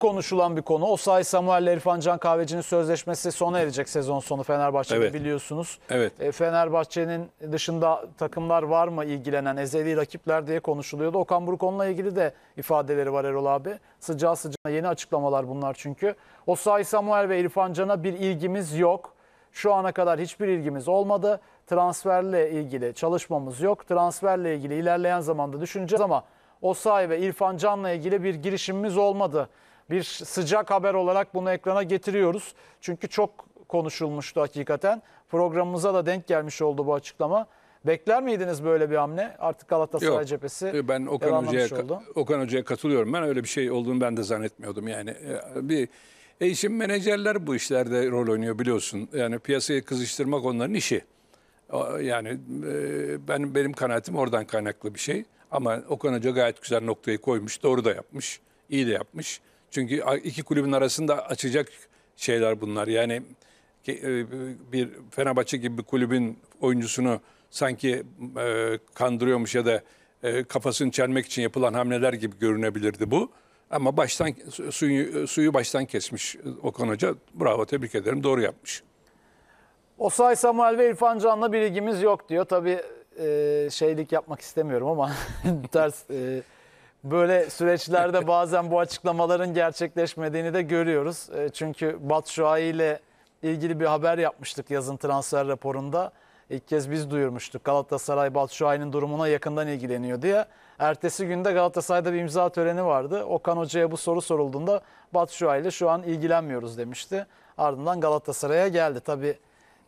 konuşulan bir konu. O say Samuel Erifan Can Kahveci'nin sözleşmesi sona erecek sezon sonu Fenerbahçe'de evet. biliyorsunuz. Evet. E, Fenerbahçe'nin dışında takımlar var mı ilgilenen ezeli rakipler diye konuşuluyordu. Okan Buruk onunla ilgili de ifadeleri var Erol abi. Sıcağı sıcağına yeni açıklamalar bunlar çünkü. O Samuel ve Erifan Can'a bir ilgimiz yok. Şu ana kadar hiçbir ilgimiz olmadı. Transferle ilgili çalışmamız yok. Transferle ilgili ilerleyen zamanda düşüneceğiz ama Osay ve İrfan Can'la ilgili bir girişimimiz olmadı bir sıcak haber olarak bunu ekrana getiriyoruz. Çünkü çok konuşulmuştu hakikaten. Programımıza da denk gelmiş oldu bu açıklama. Bekler miydiniz böyle bir hamle? Artık Galatasaray Yok, cephesi e, ben Okan Hoca'ya Okan Hoca'ya katılıyorum. Ben öyle bir şey olduğunu ben de zannetmiyordum. Yani e, bir e şimdi menajerler bu işlerde rol oynuyor biliyorsun. Yani piyasayı kızıştırmak onların işi. Yani e, ben benim kanaatim oradan kaynaklı bir şey. Ama Okan Hoca gayet güzel noktayı koymuş, doğru da yapmış, iyi de yapmış. Çünkü iki kulübün arasında açacak şeyler bunlar. Yani e, bir Fenerbahçe gibi bir kulübün oyuncusunu sanki e, kandırıyormuş ya da e, kafasını çelmek için yapılan hamleler gibi görünebilirdi bu. Ama baştan suyu, suyu baştan kesmiş Okan Hoca. Bravo tebrik ederim doğru yapmış. Osay Samuel ve İrfan Can'la bir ilgimiz yok diyor. Tabii şeylik yapmak istemiyorum ama ters böyle süreçlerde bazen bu açıklamaların gerçekleşmediğini de görüyoruz. E, çünkü Batshuayi ile ilgili bir haber yapmıştık yazın transfer raporunda. İlk kez biz duyurmuştuk Galatasaray Batshuayi'nin durumuna yakından ilgileniyor diye. Ertesi günde Galatasaray'da bir imza töreni vardı. Okan Hoca'ya bu soru sorulduğunda Batshuayi ile şu an ilgilenmiyoruz demişti. Ardından Galatasaray'a geldi. Tabii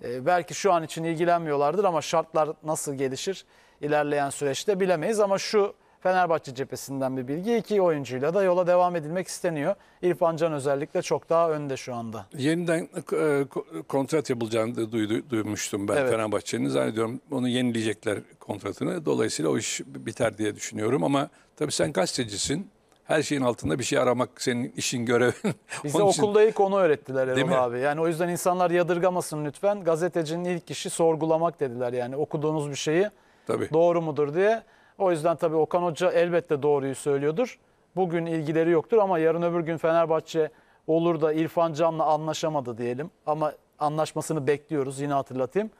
e, belki şu an için ilgilenmiyorlardır ama şartlar nasıl gelişir ilerleyen süreçte bilemeyiz. Ama şu Fenerbahçe cephesinden bir bilgi. İki oyuncuyla da yola devam edilmek isteniyor. İrfan Can özellikle çok daha önde şu anda. Yeniden e, e, kontrat yapılacağını duydu, duymuştum ben evet. Fenerbahçe'nin. Zannediyorum onu yenileyecekler kontratını. Dolayısıyla o iş biter diye düşünüyorum ama tabii sen gazetecisin her şeyin altında bir şey aramak senin işin görevin. Bize için... okulda ilk onu öğrettiler Erol abi. Yani o yüzden insanlar yadırgamasın lütfen. Gazetecinin ilk işi sorgulamak dediler yani okuduğunuz bir şeyi Tabii. doğru mudur diye. O yüzden tabii Okan Hoca elbette doğruyu söylüyordur. Bugün ilgileri yoktur ama yarın öbür gün Fenerbahçe olur da İrfan Can'la anlaşamadı diyelim. Ama anlaşmasını bekliyoruz yine hatırlatayım.